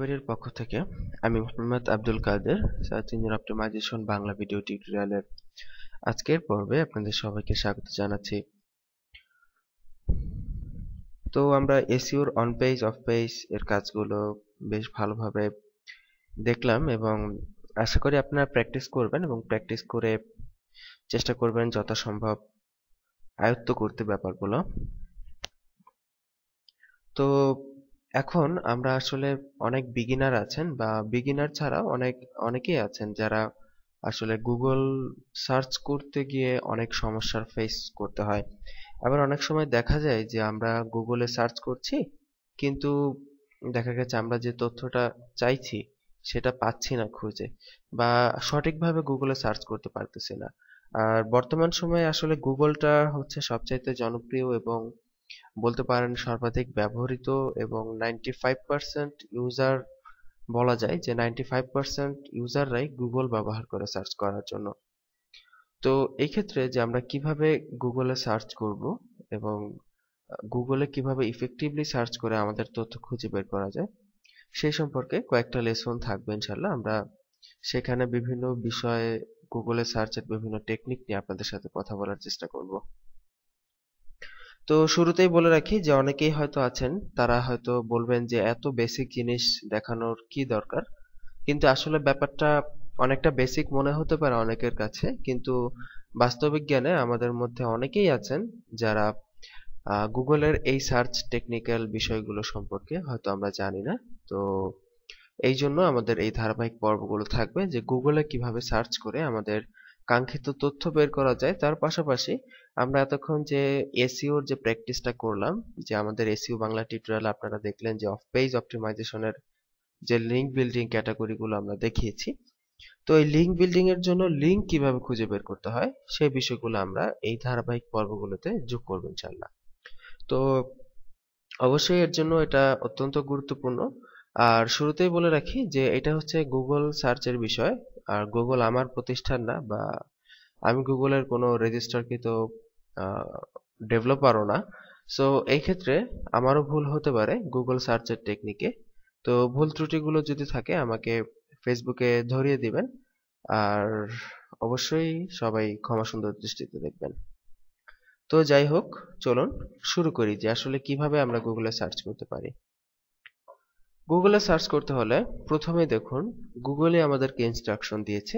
বাড়ির পক্ষ থেকে আমি Mohammad Abdul Kader search optimization Bangla video টিউটোরিয়ালের আজকের পর্বে আপনাদের সবাইকে স্বাগত জানাচ্ছি তো আমরা এসিওর অন পেজ অফ পেজ এর কাজগুলো বেশ ভালোভাবে দেখলাম এবং আশা করি আপনারা প্র্যাকটিস করবেন এবং প্র্যাকটিস করে চেষ্টা করবেন যথাসম্ভব আয়ত্ত করতে ব্যাপারগুলো তো এখন আমরা আসলে অনেক বিগিনার আছেন বা বিগিনার ছাড়া অনেক অনেকেই আছেন যারা আসলে গুগল সার্চ করতে গিয়ে অনেক সমস্যার ফেস করতে হয় আবার অনেক সময় দেখা যায় যে আমরা গুগলে সার্চ করছি কিন্তু দেখা গেছে আমরা যে তথ্যটা চাইছি সেটা পাচ্ছি না খুঁজে বা সঠিকভাবে গুগলে সার্চ করতে পারতেছি না আর বর্তমান সময়ে আসলে গুগলটা হচ্ছে সবচাইতে জনপ্রিয় এবং বলতে পারেন সর্বাধিক ব্যবহৃত এবং 95% ইউজার বলা যায় যে 95% ইউজাররাই গুগল ব্যবহার করে সার্চ করার জন্য তো এই ক্ষেত্রে যে আমরা কিভাবে গুগলে সার্চ করব এবং গুগলে কিভাবে ইফেক্টিভলি সার্চ করে আমাদের তথ্য খুঁজে বের করা যায় সেই সম্পর্কে কয়েকটা লেসন থাকবে ইনশাল্লাহ আমরা সেখানে বিভিন্ন বিষয়ে গুগলে সার্চের বিভিন্ন টেকনিক নিয়ে আপনাদের সাথে কথা বলার চেষ্টা করব তো শুরুতেই বলে রাখি যে অনেকেই হয়তো আছেন তারা হয়তো বলবেন যে এত বেসিক জিনিস দেখানোর কি দরকার কিন্তু আসলে ব্যাপারটা অনেকটা বেসিক মনে হতে পারে অনেকের কাছে কিন্তু বাস্তবিক জ্ঞানে আমাদের মধ্যে অনেকেই আছেন যারা গুগলের এই সার্চ টেকনিক্যাল বিষয়গুলো সম্পর্কে হয়তো আমরা জানি না তো এই জন্য আমাদের এই ধারাবাহিক পর্বগুলো থাকবে যে গুগলে কিভাবে সার্চ করে আমাদের কাঙ্ক্ষিত তথ্য বের করা যায় তার পাশাপাশি আমরা এতক্ষণ যে এসিও e যে প্র্যাকটিসটা করলাম যে আমাদের এসিও e বাংলা টিউটোরিয়াল আপনারা দেখলেন যে অফ পেজ অপটিমাইজেশনের যে লিঙ্ক বিল্ডিং ক্যাটাগরিগুলো আমরা দেখিয়েছি তো এই লিঙ্ক বিল্ডিং এর জন্য লিঙ্ক কিভাবে খুঁজে বের করতে হয় সেই বিষয়গুলো আমরা এই ধারাবাহিক পর্বগুলোতে যোগ করব ইনশাআল্লাহ তো অবশ্যই এর জন্য এটা অত্যন্ত গুরুত্বপূর্ণ আর শুরুতেই বলে রাখি যে এটা হচ্ছে গুগল সার্চের বিষয় আর গুগল আমার প্রতিষ্ঠান না বা আমি গুগলের কোনো রেজিস্টারকৃত ডেভেলপারও না সো এই ক্ষেত্রে আমারও ভুল হতে পারে গুগল সার্চের টেকনিকে তো ভুল ত্রুটিগুলো যদি থাকে আমাকে ফেসবুকে ধরিয়ে দিবেন আর অবশ্যই সবাই ক্ষমা সুন্দর দৃষ্টিতে দেখবেন তো যাই হোক চলুন শুরু করি যে আসলে কিভাবে আমরা গুগলে সার্চ করতে পারি গুগলে সার্চ করতে হলে প্রথমে দেখুন গুগলে আমাদেরকে ইনস্ট্রাকশন দিয়েছে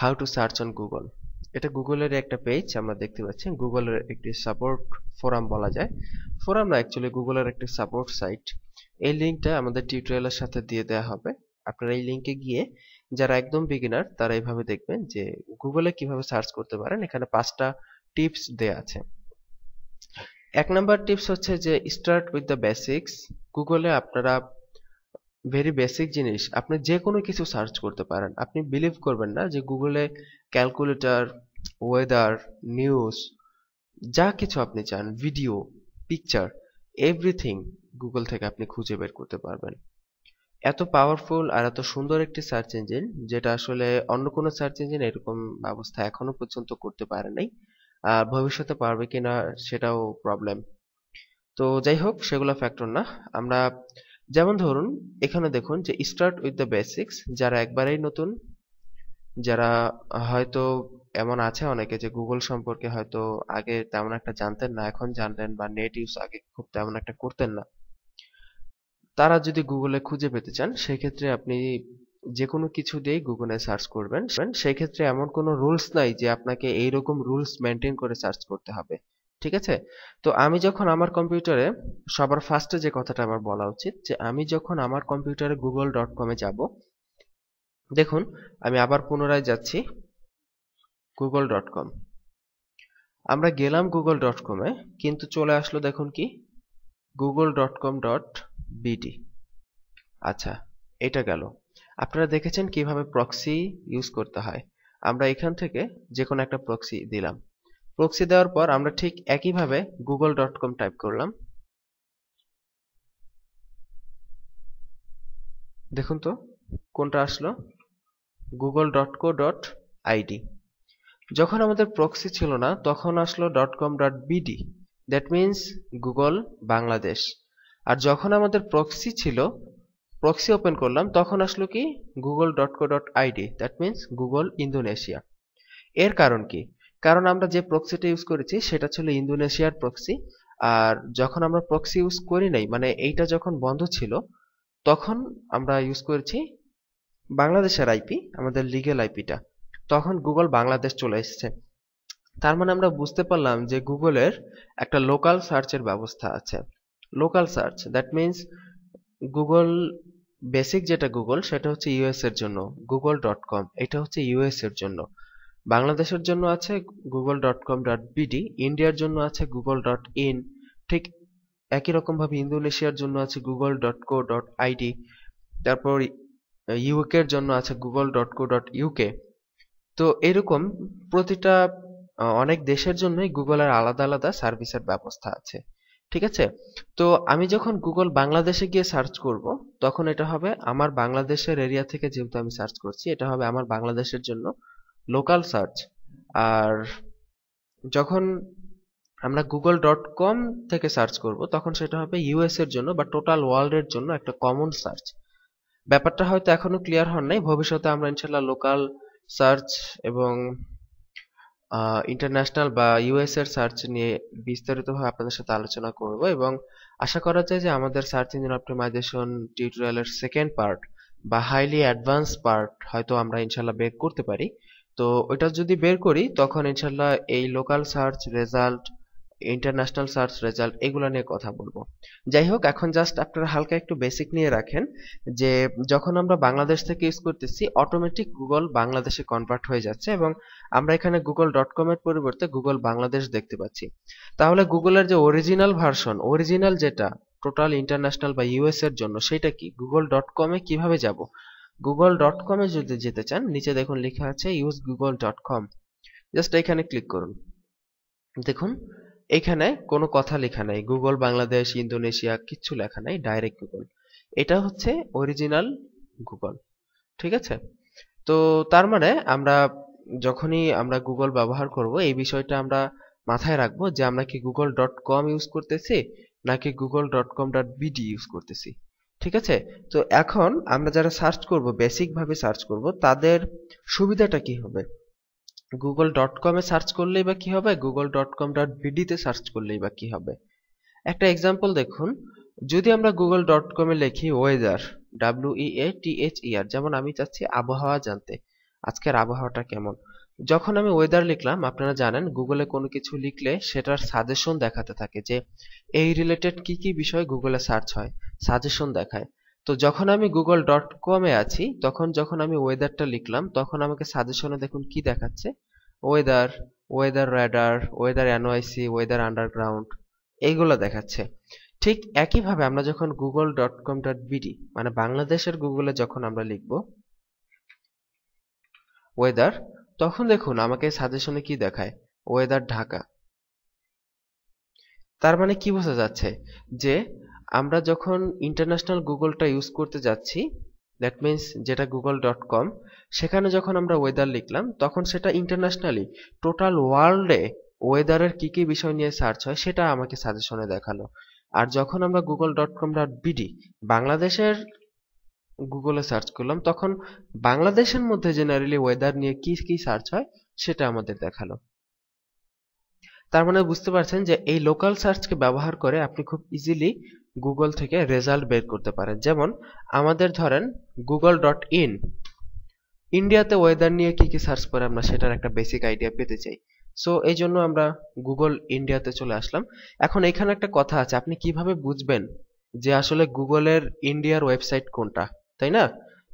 how to search on Google এটা গুগলের একটা পেজ আমরা দেখতে পাচ্ছি গুগলের একটি সাপোর্ট ফোরাম বলা যায় ফোরাম না অ্যাকচুয়ালি গুগলের একটি সাপোর্ট সাইট এই লিঙ্কটা আমাদের টিউটোরিয়ালের সাথে দিয়ে দেওয়া হবে আপনারা এই লিঙ্কে গিয়ে যারা একদম বিগিনার তারা এইভাবে দেখবেন যে গুগলে কিভাবে সার্চ করতে পারেন এখানে পাঁচটা টিপস দেয়া আছে এক নাম্বার টিপস হচ্ছে যে স্টার্ট উইথ দ্য বেসিক্স গুগলে আপনারা ভেরি বেসিক জিনিস আপনি যে কোনো কিছু সার্চ করতে পারেন আপনি বিলিভ করবেন না যে গুগলে ক্যালকুলেটর ওয়েদার নিউজ যা কিছু আপনি চান ভিডিও পিকচার এভরিথিং গুগল থেকে আপনি খুঁজে বের করতে পারবেন এত পাওয়ারফুল আর এত সুন্দর একটি সার্চ ইঞ্জিন যেটা আসলে অন্য কোনো সার্চ ইঞ্জিন এরকম ব্যবস্থা এখনো পর্যন্ত করতে পারে নাই আর ভবিষ্যতে পারবে কিনা সেটাও প্রবলেম তো যাই হোক সেগুলো ফ্যাক্টর না আমরা যেমন ধরুন এখানে দেখুন যে স্টার্ট উইথ দ্য বেসিক্স যারা একবারেই নতুন যারা হয়তো এমন আছে অনেকে যে গুগল সম্পর্কে হয়তো আগে তেমন একটা জানতেন না এখন জানলেন বা নেট ইউজ আগে খুব তেমন একটা করতেন না তারা যদি গুগলে খুঁজে পেতে চান সেক্ষেত্রে আপনি যে কোনো কিছু দিয়েই গুগলে সার্চ করবেন সেই ক্ষেত্রে এমন কোনো রুলস নাই যে আপনাকে এইরকম রুলস মেনটেন করে সার্চ করতে হবে ঠিক আছে তো আমি যখন আমার কম্পিউটারে সবার ফার্স্টে যে কথাটা আমার বলা উচিত যে আমি যখন আমার কম্পিউটারে গুগল ডট কমে যাব দেখুন আমি আবার পুনরায় যাচ্ছি গুগল ডট কম আমরা গেলাম গুগল ডট কমে কিন্তু চলে আসলো দেখুন কি Google dot com dot BD আচ্ছা এটা গেল আপনারা দেখেছেন কিভাবে প্রক্সি ইউজ করতে হয় আমরা এখান থেকে যে কোনো একটা প্রক্সি দিলাম প্রক্সি দেওয়ার পর আমরা ঠিক একইভাবে গুগল ডট কম টাইপ করলাম দেখুন তো কোনটা আসলো Google dot co dot ID যখন আমাদের প্রক্সি ছিল না তখন আসলো dot com dot BD that means Google Bangladesh আর যখন আমাদের প্রক্সি ছিল প্রক্সি ওপেন করলাম তখন আসলো কি Google dot co dot ID that means Google Indonesia এর কারণ কি কারণ আমরা যে প্রক্সিটা ইউজ করেছি সেটা ছিল ইন্দোনেশিয়ার প্রক্সি আর যখন আমরা প্রক্সি ইউজ করি নাই মানে এইটা যখন বন্ধ ছিল তখন আমরা ইউজ করেছি বাংলাদেশের আইপি আমাদের লিগেল আইপিটা তখন গুগল বাংলাদেশ চলে এসছে তার মানে আমরা বুঝতে পারলাম যে গুগলের একটা লোকাল সার্চের ব্যবস্থা আছে local search that means Google basic যেটা গুগল সেটা হচ্ছে ইউএস এর জন্য গুগল ডট কম এটা হচ্ছে ইউএস এর জন্য বাংলাদেশের জন্য আছে Google dot com dot BD ইন্ডিয়ার জন্য আছে গুগল ডট ইন ঠিক একই রকমভাবে ইন্দোনেশিয়ার জন্য আছে Google dot co dot ID তারপর ইউকের জন্য আছে Google dot co dot UK তো এরকম প্রতিটা অনেক দেশের জন্যই গুগলের আলাদা আলাদা সার্ভিসের ব্যবস্থা আছে ঠিক আছে তো আমি যখন গুগল বাংলাদেশে গিয়ে সার্চ করব তখন এটা হবে আমার বাংলাদেশের এরিয়া থেকে যেহেতু আমি সার্চ করছি এটা হবে আমার বাংলাদেশের জন্য লোকাল সার্চ আর যখন আমরা গুগল ডট কম থেকে সার্চ করব তখন সেটা হবে ইউএস এর জন্য বা টোটাল ওয়ার্ল্ডের জন্য একটা কমন সার্চ ব্যাপারটা হয়তো এখনো ক্লিয়ার হন নাই ভবিষ্যতে আমরা ইনশাল্লাহ লোকাল সার্চ এবং ইন্টারন্যাশনাল বা ইউএস এর সার্চ নিয়ে বিস্তারিতভাবে আপনাদের সাথে আলোচনা করব এবং আশা করা যায় যে আমাদের সার্চ ইঞ্জিন অপটিমাইজেশন টিউটোরিয়ালের সেকেন্ড পার্ট বা হাইলি অ্যাডভান্স পার্ট হয়তো আমরা ইনশাল্লাহ বের করতে পারি তো ওইটা যদি বের করি তখন ইনশাল্লাহ এই local search result international search result এগুলো নিয়ে কথা বলবো যাই হোক এখন জাস্ট আপনারা হালকা একটু বেসিক নিয়ে রাখেন যে যখন আমরা বাংলাদেশ থেকে ইউজ করতেছি অটোমেটিক গুগল বাংলাদেশে কনভার্ট হয়ে যাচ্ছে এবং আমরা এখানে গুগল ডট কম এর পরিবর্তে গুগল বাংলাদেশ দেখতে পাচ্ছি তাহলে গুগলের যে অরিজিনাল ভার্সন অরিজিনাল যেটা টোটাল ইন্টারন্যাশনাল বা ইউএস এর জন্য সেটা কি গুগল ডট কমে কিভাবে যাব গুগল ডট কমে যদি যেতে চান নিচে দেখুন লেখা আছে use Google dot com just এখানে ক্লিক করুন দেখুন এখানে কোনো কথা লেখা নাই গুগল বাংলাদেশ ইন্দোনেশিয়া কিচ্ছু লেখা নাই ডাইরেক্ট গুগল এটা হচ্ছে অরিজিনাল গুগল ঠিক আছে তো তার মানে আমরা যখনই আমরা গুগল ব্যবহার করব এই বিষয়টা আমরা মাথায় রাখবো যে আমরা কি গুগল ডট কম ইউজ করতেছি নাকি Google dot com dot BD use করতেছি ঠিক আছে তো এখন আমরা যারা সার্চ করব বেসিকভাবে সার্চ করব তাদের সুবিধাটা কি হবে গুগল ডট কমে সার্চ করলেই বা কি হবে গুগল ডট কম ডট ভিডিতে সার্চ করলেই বা কি হবে একটা এক্সাম্পল দেখুন যদি আমরা গুগল ডট কমে লিখি weather W E A T H E R যেমন আমি চাচ্ছি আবহাওয়া জানতে আজকের আবহাওয়াটা কেমন যখন আমি ওয়েদার লিখলাম আপনারা জানেন গুগলে কোনো কিছু লিখলে সেটার সাজেশন দেখাতে থাকে যে এই রিলেটেড কি কি বিষয় গুগলে সার্চ হয় সাজেশন দেখায় তো যখন আমি গুগল ডট কমে আছি তখন যখন আমি ওয়েদারটা লিখলাম তখন আমাকে সাজেশনে দেখুন কি দেখাচ্ছে weather weather radar weather NOIC weather underground এইগুলো দেখাচ্ছে ঠিক একইভাবে আমরা যখন Google dot com dot BD মানে বাংলাদেশের গুগলে যখন আমরা লিখব ওয়েদার তখন দেখুন আমাকে সাজেশনে কি দেখায় ওয়েদার ঢাকা তার মানে কি বোঝা যাচ্ছে যে আমরা যখন ইন্টারন্যাশনাল গুগলটা ইউজ করতে যাচ্ছি দ্যাট মিন্স যেটা গুগল ডট কম সেখানে যখন আমরা ওয়েদার লিখলাম তখন সেটা ইন্টারন্যাশনালি টোটাল ওয়ার্ল্ডে ওয়েদারের কী কী বিষয় নিয়ে সার্চ হয় সেটা আমাকে সাজেশনে দেখালো আর যখন আমরা Google dot com dot BD বাংলাদেশের গুগলে সার্চ করলাম তখন বাংলাদেশের মধ্যে জেনারেলি ওয়েদার নিয়ে কি কি সার্চ হয় সেটা আমাদের দেখালো তার মানে বুঝতে পারছেন যে এই লোকাল সার্চকে ব্যবহার করে আপনি খুব ইজিলি গুগল থেকে রেজাল্ট বের করতে পারেন যেমন আমাদের ধরেন গুগল ডট ইন ইন্ডিয়াতে ওয়েদার নিয়ে কি কি সার্চ করে আমরা সেটার একটা বেসিক আইডিয়া পেতে চাই সো এই জন্য আমরা গুগল ইন্ডিয়াতে চলে আসলাম এখন এখানে একটা কথা আছে আপনি কিভাবে বুঝবেন যে আসলে গুগলের ইন্ডিয়ার ওয়েবসাইট কোনটা তাই না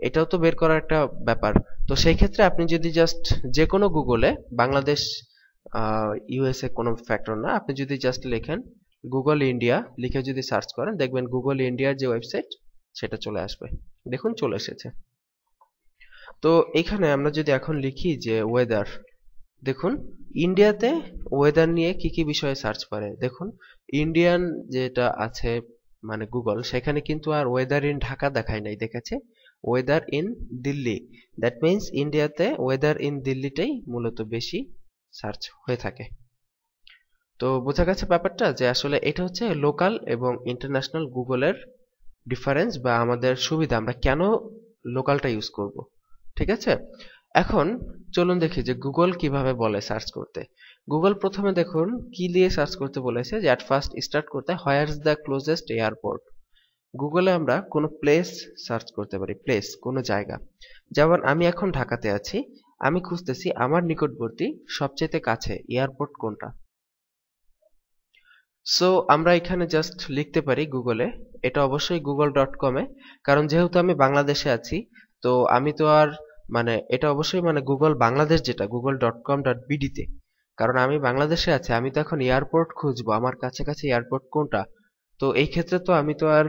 এটাও তো বের করার একটা ব্যাপার তো সেই ক্ষেত্রে আপনি যদি জাস্ট যে কোনো গুগলে বাংলাদেশ ইউএসএ কোনো ফ্যাক্টর না আপনি যদি জাস্ট লেখেন গুগল ইন্ডিয়া লিখে যদি সার্চ করেন দেখবেন গুগল ইন্ডিয়ার যে ওয়েবসাইট সেটা চলে আসবে দেখুন চলে এসেছে তো এখানে আমরা যদি এখন লিখি যে ওয়েদার দেখুন ইন্ডিয়াতে ওয়েদার নিয়ে কি কি বিষয়ে সার্চ করে দেখুন ইন্ডিয়ান যেটা আছে মানে গুগল সেখানে কিন্তু আর ওয়েদার ইন ঢাকা দেখায় নাই দেখেছে weather in Delhi that means ইন্ডিয়াতে ওয়েদার ইন দিল্লিটাই মূলত বেশি সার্চ হয়ে থাকে তো বোঝা গেছে ব্যাপারটা যে আসলে এটা হচ্ছে লোকাল এবং ইন্টারন্যাশনাল গুগলের ডিফারেন্স বা আমাদের সুবিধা আমরা কেন লোকালটা ইউজ করব ঠিক আছে এখন চলুন দেখি যে গুগল কিভাবে বলে সার্চ করতে গুগল প্রথমে দেখুন কি দিয়ে সার্চ করতে বলেছে যে অ্যাট ফার্স্ট স্টার্ট করতে হোয়ারস দ্য ক্লোজেস্ট এয়ারপোর্ট গুগলে আমরা কোনো প্লেস সার্চ করতে পারি প্লেস কোনো জায়গা যেমন আমি এখন ঢাকাতে আছি আমি খুঁজতেছি আমার নিকটবর্তী সবচেয়ে কাছে এয়ারপোর্ট কোনটা সো আমরা এখানে জাস্ট লিখতে পারি গুগলে এটা অবশ্যই গুগল ডট কমে কারণ যেহেতু আমি বাংলাদেশে আছি তো আমি তো আর মানে এটা অবশ্যই মানে গুগল বাংলাদেশ যেটা গুগল ডট কম ডট বিডিতে কারণ আমি বাংলাদেশে আছি আমি তো এখন এয়ারপোর্ট খুঁজবো আমার কাছাকাছি এয়ারপোর্ট কোনটা তো এই ক্ষেত্রে তো আমি তো আর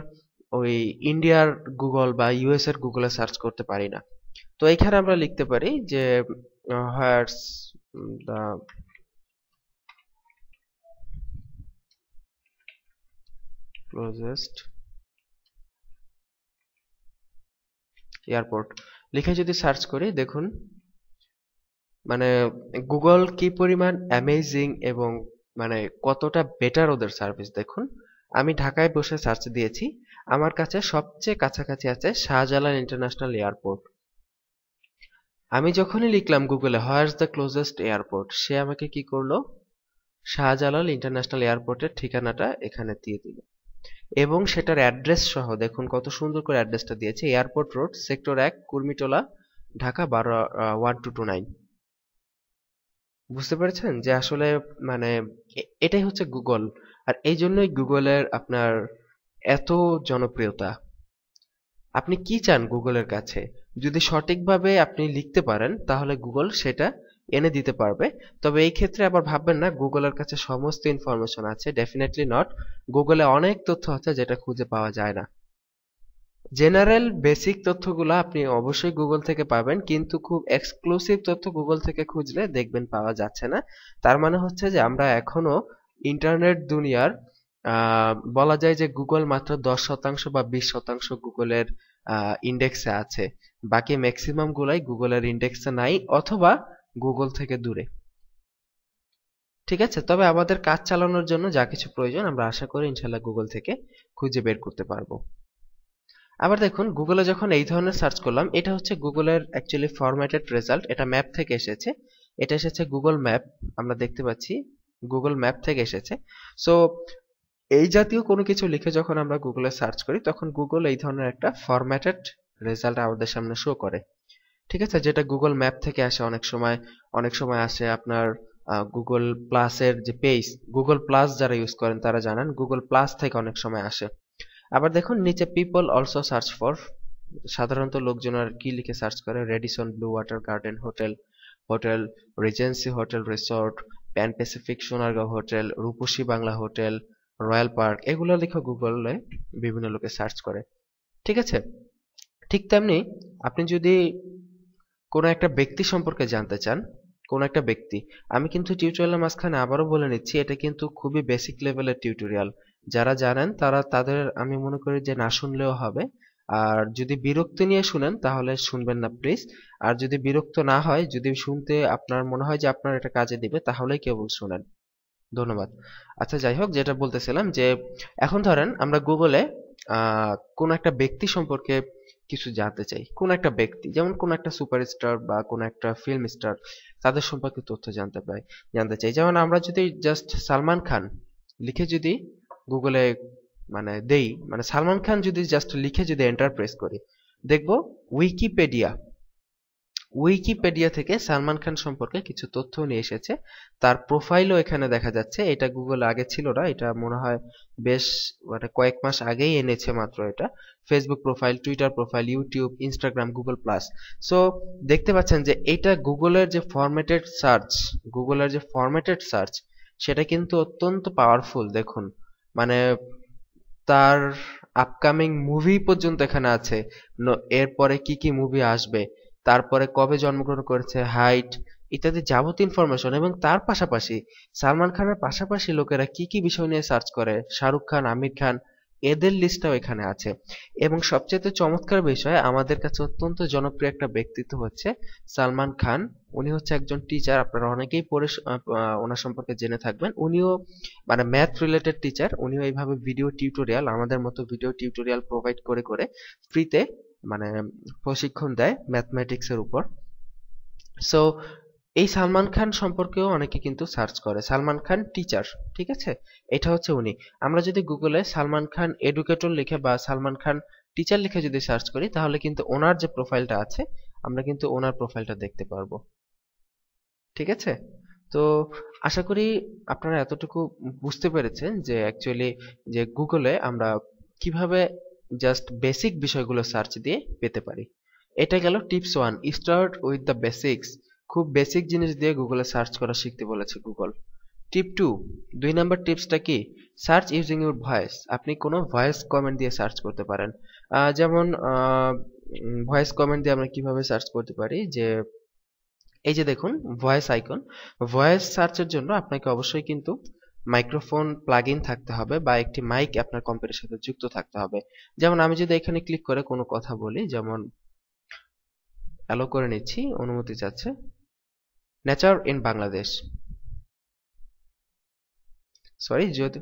ওই ইন্ডিয়ার গুগল বা ইউএস এর গুগলে সার্চ করতে পারি না তো এখানে আমরা লিখতে পারি যে হার্স দা ক্লোজেস্ট এয়ারপোর্ট লিখে যদি সার্চ করি দেখুন মানে গুগল কি পরিমাণ অ্যামেজিং এবং মানে কতটা বেটার ওদের সার্ভিস দেখুন আমি ঢাকায় বসে সার্চ দিয়েছি আমার কাছে সবচেয়ে কাছাকাছি আছে শাহজালাল ইন্টারন্যাশনাল এয়ারপোর্ট আমি যখনই লিখলাম গুগলে হোয়ার দ্য ক্লোজেস্ট এয়ারপোর্ট সে আমাকে কি করলো শাহজালাল ইন্টারন্যাশনাল এয়ারপোর্টের ঠিকানাটা এখানে দিয়ে দিল এবং সেটার অ্যাড্রেস সহ দেখুন কত সুন্দর করে অ্যাড্রেসটা দিয়েছে এয়ারপোর্ট রোড সেক্টর এক কুর্মিটোলা ঢাকা বারো ওয়ান টু টু নাইন বুঝতে পেরেছেন যে আসলে মানে এটাই হচ্ছে গুগল আর এই জন্যই গুগলের আপনার এত জনপ্রিয়তা আপনি কি চান গুগলের কাছে যদি সঠিকভাবে আপনি লিখতে পারেন তাহলে গুগল সেটা এনে দিতে পারবে তবে এই ক্ষেত্রে আবার ভাববেন না গুগলের কাছে সমস্ত ইনফরমেশন আছে ডেফিনেটলি নট গুগলে অনেক তথ্য আছে যেটা খুঁজে পাওয়া যায় না জেনারেল বেসিক তথ্যগুলো আপনি অবশ্যই গুগল থেকে পাবেন কিন্তু খুব এক্সক্লুসিভ তথ্য গুগল থেকে খুঁজলে দেখবেন পাওয়া যাচ্ছে না তার মানে হচ্ছে যে আমরা এখনো ইন্টারনেট দুনিয়ার বলা যায় যে গুগল মাত্র দশ শতাংশ বা বিশ শতাংশ গুগলের ইন্ডেক্সে আছে বাকি ম্যাক্সিমাম গুলাই গুগলের ইন্ডেক্সে নাই অথবা গুগল থেকে দূরে ঠিক আছে তবে আমাদের কাজ চালানোর জন্য যা কিছু প্রয়োজন আমরা আশা করি ইনশাল্লাহ গুগল থেকে খুঁজে বের করতে পারবো আবার দেখুন গুগলে যখন এই ধরনের সার্চ করলাম এটা হচ্ছে গুগলের অ্যাকচুয়ালি ফরম্যাটেড রেজাল্ট এটা ম্যাপ থেকে এসেছে এটা এসেছে গুগল ম্যাপ আমরা দেখতে পাচ্ছি গুগল ম্যাপ থেকে এসেছে সো এই জাতীয় কোনো কিছু লিখে যখন আমরা গুগলে সার্চ করি তখন গুগল এই ধরনের একটা ফরম্যাটেড রেজাল্ট আমাদের সামনে শো করে ঠিক আছে যেটা গুগল ম্যাপ থেকে আসে অনেক সময় অনেক সময় আসে আপনার গুগল প্লাসের যে পেজ গুগল প্লাস যারা ইউজ করেন তারা জানেন গুগল প্লাস থেকে অনেক সময় আসে আবার দেখুন নিচে পিপল অলসো সার্চ ফর সাধারণত লোকজন আর কি লিখে সার্চ করে Radisson Blu Water Garden hotel hotel Regency hotel resort Pan Pacific Sonargaon hotel Ruposhi Bangla hotel Royal Park এগুলো লিখে গুগলে বিভিন্ন লোকে সার্চ করে ঠিক আছে ঠিক তেমনি আপনি যদি কোনো একটা ব্যক্তি সম্পর্কে জানতে চান কোনো একটা ব্যক্তি আমি কিন্তু টিউটোরিয়ালের মাঝখানে আবারও বলে নিচ্ছি এটা কিন্তু খুবই বেসিক লেভেলের টিউটোরিয়াল যারা জানেন তারা তাদের আমি মনে করি যে না শুনলেও হবে আর যদি বিরক্তি নিয়ে শুনেন তাহলে শুনবেন না প্লিজ আর যদি বিরক্ত না হয় যদি শুনতে আপনার মনে হয় যে আপনার এটা কাজে দিবে তাহলেই কেবল শুনেন ধন্যবাদ আচ্ছা যাই হোক যেটা বলতেছিলাম যে এখন ধরেন আমরা গুগলে কোন একটা ব্যক্তি সম্পর্কে কিছু জানতে চাই কোন একটা ব্যক্তি যেমন কোন একটা সুপারস্টার বা কোন একটা ফিল্ম স্টার তাদের সম্পর্কে তথ্য জানতে পাই জানতে চাই যেমন আমরা যদি জাস্ট সালমান খান লিখে যদি গুগলে মানে দেই মানে সালমান খান যদি জাস্ট লিখে যদি এন্টার প্রেস করি দেখব উইকিপিডিয়া উইকিপিডিয়া থেকে সালমান খান সম্পর্কে কিছু তথ্য নিয়ে এসেছে তার প্রোফাইলও এখানে দেখা যাচ্ছে এটা গুগল আগে ছিল না এটা মনে হয় বেশ মানে কয়েক মাস আগেই এনেছে মাত্র এটা Facebook profile Twitter profile YouTube Instagram Google plus so দেখতে পাচ্ছেন যে এটা গুগলের যে ফরম্যাটেড সার্চ গুগলের যে ফরম্যাটেড সার্চ সেটা কিন্তু অত্যন্ত পাওয়ারফুল দেখুন মানে তার আপকামিং মুভি পর্যন্ত এখানে আছে এরপরে কি কি মুভি আসবে তারপরে কবে জন্মগ্রহণ করেছে হাইট ইত্যাদি যাবতীয় ইনফরমেশন এবং তার পাশাপাশি সালমান খানের পাশাপাশি লোকেরা কি কি বিষয় নিয়ে সার্চ করে শাহরুখ খান আমির খান এদের লিস্টটাও এখানে আছে এবং সবচেয়ে চমৎকার বিষয় আমাদের কাছে অত্যন্ত জনপ্রিয় একটা ব্যক্তিত্ব হচ্ছে সালমান খান উনি হচ্ছে একজন টিচার আপনারা অনেকেই পড়ে ওনার সম্পর্কে জেনে থাকবেন উনিও মানে ম্যাথ রিলেটেড টিচার উনিও এইভাবে ভিডিও টিউটোরিয়াল আমাদের মতো ভিডিও টিউটোরিয়াল প্রোভাইড করে করে ফ্রিতে মানে প্রশিক্ষণ দেয় ম্যাথমেটিক্সের উপর সো এই সালমান খান সম্পর্কেও অনেকে কিন্তু সার্চ করে সালমান খান টিচার ঠিক আছে এটা হচ্ছে উনি আমরা যদি গুগলে সালমান খান এডুকেটর লিখে বা সালমান খান টিচার লিখে যদি সার্চ করি তাহলে কিন্তু ওনার যে প্রোফাইলটা আছে আমরা কিন্তু ওনার প্রোফাইলটা দেখতে পারবো ঠিক আছে তো আশা করি আপনারা এতটুকু বুঝতে পেরেছেন যে অ্যাকচুয়ালি যে গুগলে আমরা কিভাবে জাস্ট বেসিক বিষয়গুলো সার্চ দিয়ে পেতে পারি এটা গেল tips one start with the basics খুব বেসিক জিনিস দিয়ে গুগলে সার্চ করা শিখতে বলেছে গুগল টিপ টু দুই নাম্বার টিপসটা কি সার্চ ইউজিং ইউর ভয়েস আপনি কোনো ভয়েস কমেন্ট দিয়ে সার্চ করতে পারেন যেমন ভয়েস কমেন্ট দিয়ে আমরা কিভাবে সার্চ করতে পারি যে এই যে দেখুন ভয়েস আইকন ভয়েস সার্চের জন্য আপনাকে অবশ্যই কিন্তু মাইক্রোফোন প্লাগ থাকতে হবে বা একটি মাইক আপনার কম্পিউটারের সাথে যুক্ত থাকতে হবে যেমন আমি যদি এখানে ক্লিক করে কোনো কথা বলি যেমন অ্যালো করে নিচ্ছি অনুমতি চাচ্ছে নেচার ইন বাংলাদেশ সরি যদি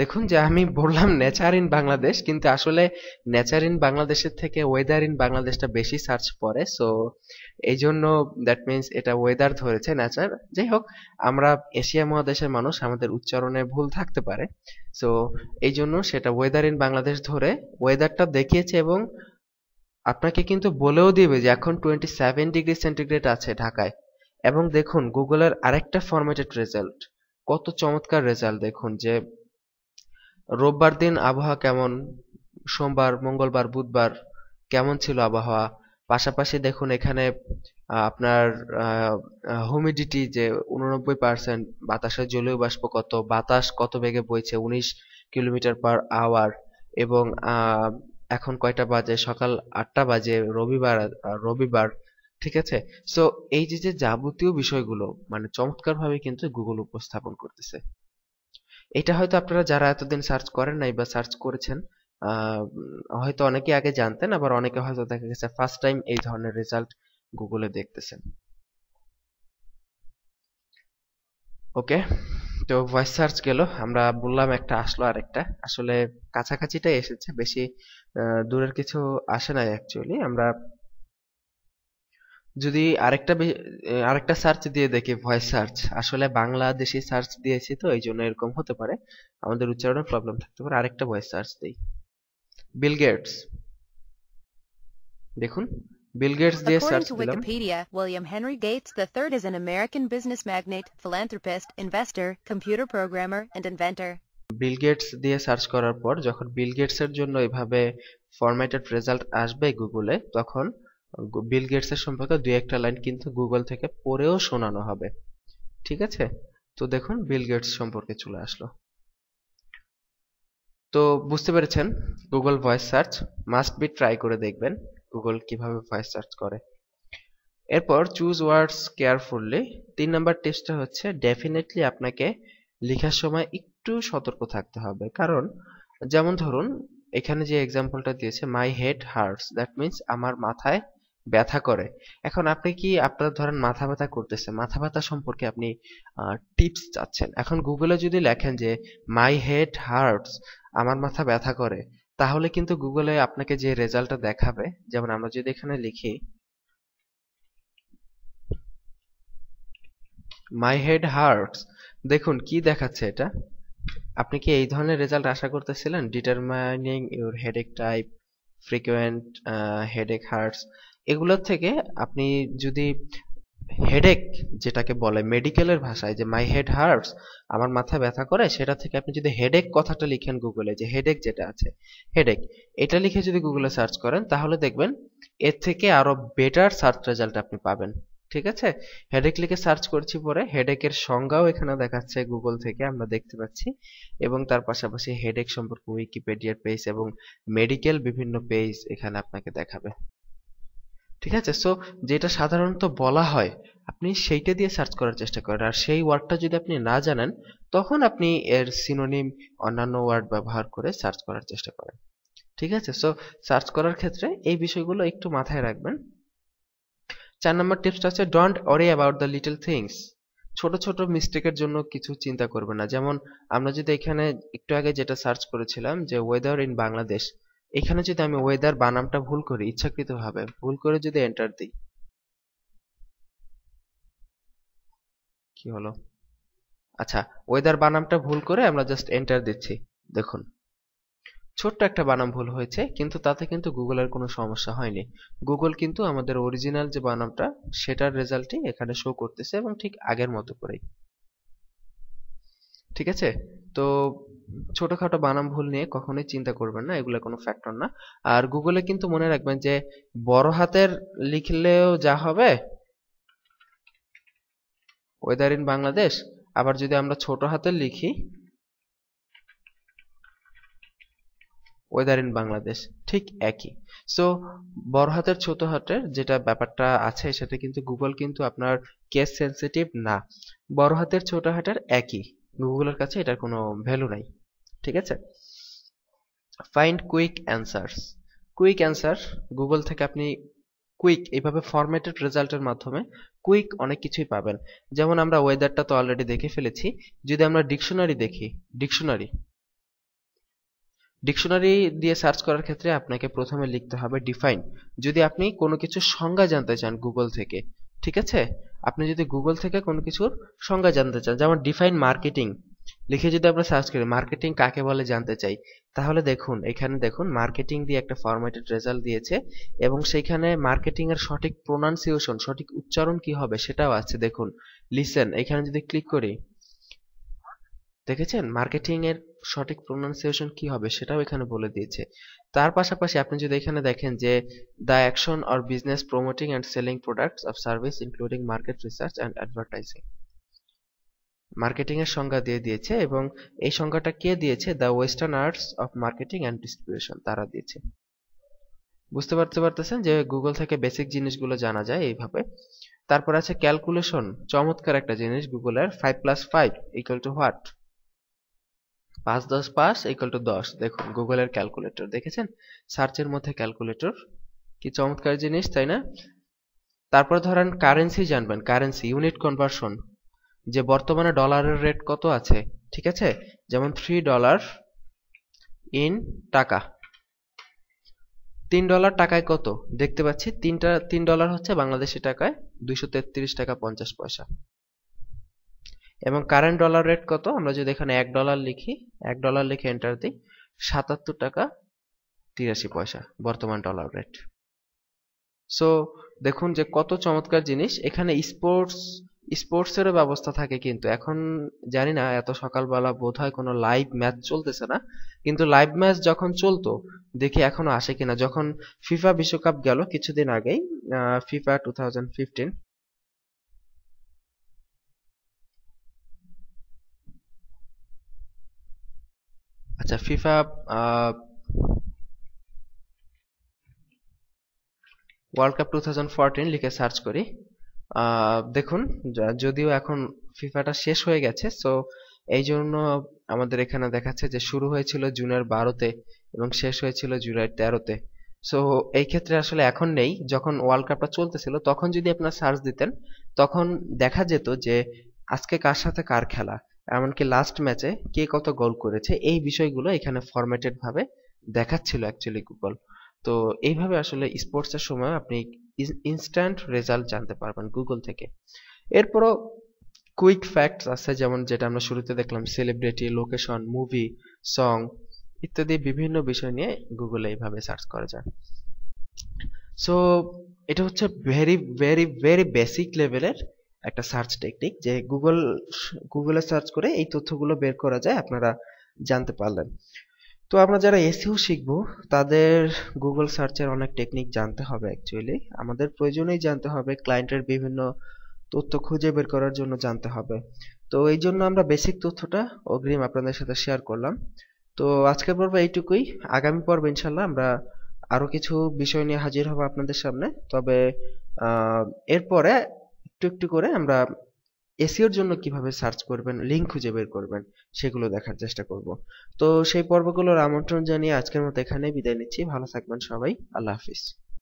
দেখুন যে আমি বললাম নেচার ইন বাংলাদেশ কিন্তু আসলে নেচার ইন বাংলাদেশের থেকে ওয়েদার ইন বাংলাদেশটা বেশি সার্চ পরে সো এই জন্য দ্যাট মিন্স এটা ওয়েদার ধরেছে নেচার যাই হোক আমরা এশিয়া মহাদেশের মানুষ আমাদের উচ্চারণে ভুল থাকতে পারে সো এই জন্য সেটা ওয়েদার ইন বাংলাদেশ ধরে ওয়েদারটা দেখিয়েছে এবং আপনাকে কিন্তু বলেও দিবে যে এখন টোয়েন্টি সেভেন ডিগ্রি সেন্টিগ্রেড আছে ঢাকায় এবং দেখুন গুগলের আরেকটা ফরম্যাটেড রেজাল্ট কত চমৎকার রেজাল্ট দেখুন যে রোববার দিন আবহাওয়া কেমন সোমবার মঙ্গলবার বুধবার কেমন ছিল আবহাওয়া পাশাপাশি দেখুন এখানে আপনার হিউমিডিটি যে উননব্বই পার্সেন্ট বাতাসের জলীয় বাষ্প কত বাতাস কত বেগে বইছে উনিশ কিলোমিটার পার আওয়ার এবং এখন কয়টা বাজে সকাল আটটা বাজে রবিবার রবিবার ঠিক আছে সো এই যে যে যাবতীয় বিষয়গুলো মানে চমৎকারভাবে কিন্তু গুগল উপস্থাপন করতেছে এটা হয়তো আপনারা যারা এতদিন সার্চ করেন নাই বা সার্চ করেছেন হয়তো অনেকে আগে জানতেন আবার অনেকে হয়তো দেখা গেছে ফার্স্ট টাইম এই ধরনের রেজাল্ট গুগলে দেখতেছেন ওকে তো ভয়েস সার্চ গেল আমরা বললাম একটা আসলো আর একটা আসলে কাছাকাছিটাই এসেছে বেশি দূরের কিছু আসে নাই অ্যাকচুয়ালি আমরা যদি আরেকটা আরেকটা সার্চ দিয়ে দেখি ভয়েস সার্চ আসলে বাংলাদেশি সার্চ দিয়েছি তো এই জন্য এরকম হতে পারে আমাদের উচ্চারণে প্রবলেম থাকতে পারে আরেকটা ভয়েস সার্চ দিই বিল গেটস দেখুন বিল গেটস দিয়ে সার্চ দিলাম বিল গেটস দিয়ে সার্চ করার পর যখন বিল গেটস এর জন্য এভাবে ফরম্যাটেড রেজাল্ট আসবে গুগলে তখন বিল গেটসের সম্পর্কে দুই একটা লাইন কিন্তু গুগল থেকে পড়েও শোনানো হবে ঠিক আছে তো দেখুন বিল গেটস সম্পর্কে চলে আসলো তো বুঝতে পেরেছেন Google voice search must be try করে দেখবেন গুগল কিভাবে ভয়েস সার্চ করে এরপর চুজ ওয়ার্ডস কেয়ারফুললি তিন নাম্বার টেস্টটা হচ্ছে ডেফিনেটলি আপনাকে লেখার সময় একটু সতর্ক থাকতে হবে কারণ যেমন ধরুন এখানে যে এক্সাম্পলটা দিয়েছে my head hurts that means আমার মাথায় ব্যথা করে এখন আপনি কি আপনার ধরেন মাথা ব্যথা করতেছে মাথা ব্যথা সম্পর্কে আপনি টিপস চাচ্ছেন এখন গুগলে যদি লেখেন যে মাই হেড হার্টস আমার মাথা ব্যথা করে তাহলে কিন্তু গুগলে আপনাকে যে রেজাল্টটা দেখাবে যেমন আমরা যদি এখানে লিখি মাই হেড হার্টস দেখুন কি দেখাচ্ছে এটা আপনি কি এই ধরনের রেজাল্ট আশা করতেছিলেন determining your headache type frequent headache hurts এগুলোর থেকে আপনি যদি হেডেক যেটাকে বলে মেডিকেলের ভাষায় যে মাই হেড হার্টস আমার মাথা ব্যথা করে সেটা থেকে আপনি যদি হেডেক কথাটা লিখেন গুগলে যে হেডেক যেটা আছে হেডেক এটা লিখে যদি গুগলে সার্চ করেন তাহলে দেখবেন এর থেকে আরো বেটার সার্চ রেজাল্ট আপনি পাবেন ঠিক আছে হেডেক লিখে সার্চ করছি পরে হেডেকের সংজ্ঞাও এখানে দেখাচ্ছে গুগল থেকে আমরা দেখতে পাচ্ছি এবং তার পাশাপাশি হেডেক সম্পর্কে উইকিপিডিয়ার পেজ এবং মেডিকেল বিভিন্ন পেজ এখানে আপনাকে দেখাবে ঠিক আছে সো যেটা সাধারণত বলা হয় আপনি সেইটা দিয়ে সার্চ করার চেষ্টা করেন আর সেই ওয়ার্ডটা যদি আপনি না জানেন তখন আপনি এর সিনোনিম অন্যান্য ওয়ার্ড ব্যবহার করে সার্চ করার চেষ্টা করেন ঠিক আছে সো সার্চ করার ক্ষেত্রে এই বিষয়গুলো একটু মাথায় রাখবেন চার নম্বর টিপসটা হচ্ছে ডোন্ট অরি অ্যাবাউট দ্য লিটল থিংস ছোট ছোট মিস্টেকের জন্য কিছু চিন্তা করবে না যেমন আমরা যদি এখানে একটু আগে যেটা সার্চ করেছিলাম যে ওয়েদার ইন বাংলাদেশ এখানে যদি আমি ওয়েদার বানামটা ভুল করি ইচ্ছাকৃতভাবে ভুল করে যদি এন্টার দিই কি হলো আচ্ছা ওয়েদার বানামটা ভুল করে আমরা জাস্ট এন্টার দিচ্ছি দেখুন ছোট্ট একটা বানাম ভুল হয়েছে কিন্তু তাতে কিন্তু গুগলের কোনো সমস্যা হয়নি গুগল কিন্তু আমাদের অরিজিনাল যে বানামটা সেটার রেজাল্টই এখানে শো করতেছে এবং ঠিক আগের মতো করেই ঠিক আছে তো ছোটখাটো বানাম ভুল নিয়ে কখনোই চিন্তা করবেন না এগুলো কোনো ফ্যাক্টর না আর গুগলে কিন্তু মনে রাখবেন যে বড় হাতের লিখলেও যা হবে ওয়েদার ইন বাংলাদেশ আবার যদি আমরা ছোট হাতের লিখি ওয়েদার ইন বাংলাদেশ ঠিক একই সো বড় হাতের ছোট হাতের যেটা ব্যাপারটা আছে সেটা কিন্তু গুগল কিন্তু আপনার কেস সেন্সিটিভ না বড় হাতের ছোট হাতের একই গুগলের কাছে এটার কোনো ভ্যালু নাই ঠিক আছে find quick answers quick answer Google থেকে আপনি কুইক এইভাবে ফরম্যাটেড রেজাল্টের মাধ্যমে কুইক অনেক কিছুই পাবেন যেমন আমরা ওয়েদারটা তো অলরেডি দেখে ফেলেছি যদি আমরা ডিকশনারি দেখি ডিকশনারি ডিকশনারি দিয়ে সার্চ করার ক্ষেত্রে আপনাকে প্রথমে লিখতে হবে ডিফাইন যদি আপনি কোনো কিছু সংজ্ঞা জানতে চান গুগল থেকে ঠিক আছে আপনি যদি গুগল থেকে কোনো কিছুর সংজ্ঞা জানতে চান যেমন ডিফাইন মার্কেটিং লিখে যদি আমরা সার্চ করি মার্কেটিং কাকে বলে জানতে চাই তাহলে দেখুন এখানে দেখুন মার্কেটিং দিয়ে একটা ফরম্যাটেড রেজাল্ট দিয়েছে এবং সেইখানে মার্কেটিং এর সঠিক প্রোনাউন্সিয়েশন সঠিক উচ্চারণ কি হবে সেটাও আছে দেখুন লিসেন এখানে যদি ক্লিক করি দেখেছেন মার্কেটিং এর সঠিক প্রোনাউন্সিয়েশন কি হবে সেটাও এখানে বলে দিয়েছে তার পাশাপাশি আপনি যদি এখানে দেখেন যে the action or business promoting and selling products of service including market research and advertising marketing এর সংজ্ঞা দিয়ে দিয়েছে এবং এই সংজ্ঞাটা কে দিয়েছে the western arts of marketing and distribution তারা দিয়েছে বুঝতে পারতে পারতেছেন যে গুগল থেকে বেসিক জিনিসগুলো জানা যায় এইভাবে তারপর আছে ক্যালকুলেশন চমৎকার একটা জিনিস গুগলের five plus five equal to what পাঁচ দশ পাঁচ ইকাল টু দশ দেখুন গুগলের ক্যালকুলেটর দেখেছেন সার্চের মধ্যে ক্যালকুলেটর কি চমৎকার জিনিস তাই না তারপর ধরেন কারেন্সি জানবেন কারেন্সি ইউনিট কনভার্সন যে বর্তমানে ডলারের রেট কত আছে ঠিক আছে যেমন থ্রি ডলার ইন টাকা তিন ডলার টাকায় কত দেখতে পাচ্ছি তিনটা তিন ডলার হচ্ছে বাংলাদেশি টাকায় দুইশো টাকা পঞ্চাশ পয়সা এবং কারেন্ট ডলার রেট কত আমরা যদি এখানে এক ডলার লিখি এক ডলার লিখে এন্টার দিই সাতাত্তর টাকা তিরাশি পয়সা বর্তমান ডলার রেট সো দেখুন যে কত চমৎকার জিনিস এখানে স্পোর্টস স্পোর্টসেরও ব্যবস্থা থাকে কিন্তু এখন জানি না এত সকালবেলা বোধ হয় কোনো লাইভ ম্যাচ চলতেছে না কিন্তু লাইভ ম্যাচ যখন চলতো দেখি এখনো আসে কিনা যখন ফিফা বিশ্বকাপ গেল কিছুদিন আগেই ফিফা টু থাউজেন্ড ফিফটিন আচ্ছা FIFA world cup two thousand fourteen লিখে সার্চ করি দেখুন যদিও এখন ফিফাটা শেষ হয়ে গেছে সো এই জন্য আমাদের এখানে দেখাচ্ছে যে শুরু হয়েছিল জুনের বারোতে এবং শেষ হয়েছিল জুলাই তেরোতে সো এই ক্ষেত্রে আসলে এখন নেই যখন ওয়ার্ল্ড কাপটা চলতেছিল তখন যদি আপনার সার্চ দিতেন তখন দেখা যেত যে আজকে কার সাথে কার খেলা এমনকি লাস্ট ম্যাচে কে কত গোল করেছে এই বিষয়গুলো এখানে ফরম্যাটেড ভাবে দেখাচ্ছিল অ্যাকচুয়ালি গুগল তো এইভাবে আসলে স্পোর্টসের সময় আপনি ইনস্ট্যান্ট রেজাল্ট জানতে পারবেন গুগল থেকে এরপরও কুইক ফ্যাক্টস আছে যেমন যেটা আমরা শুরুতে দেখলাম সেলিব্রিটি লোকেশন মুভি সং ইত্যাদি বিভিন্ন বিষয় নিয়ে গুগলে এইভাবে সার্চ করা যায় সো এটা হচ্ছে ভেরি ভেরি ভেরি বেসিক লেভেলের একটা সার্চ টেকনিক যে গুগল গুগলে সার্চ করে এই তথ্যগুলো বের করা যায় আপনারা জানতে পারলেন তো আমরা যারা এসিও e শিখবো তাদের গুগল সার্চের অনেক টেকনিক জানতে হবে অ্যাকচুয়ালি আমাদের প্রয়োজনেই জানতে হবে ক্লায়েন্টের বিভিন্ন তথ্য খুঁজে বের করার জন্য জানতে হবে তো এই জন্য আমরা বেসিক তথ্যটা অগ্রিম আপনাদের সাথে শেয়ার করলাম তো আজকের পর্ব এইটুকুই আগামী পর্ব ইনশাল্লাহ আমরা আরো কিছু বিষয় নিয়ে হাজির হব আপনাদের সামনে তবে এরপরে একটু একটু করে আমরা এসিওর e জন্য কিভাবে সার্চ করবেন লিঙ্ক খুঁজে বের করবেন সেগুলো দেখার চেষ্টা করব তো সেই পর্বগুলোর আমন্ত্রণ জানিয়ে আজকের মতো এখানে বিদায় নিচ্ছি ভালো থাকবেন সবাই আল্লাহ হাফিজ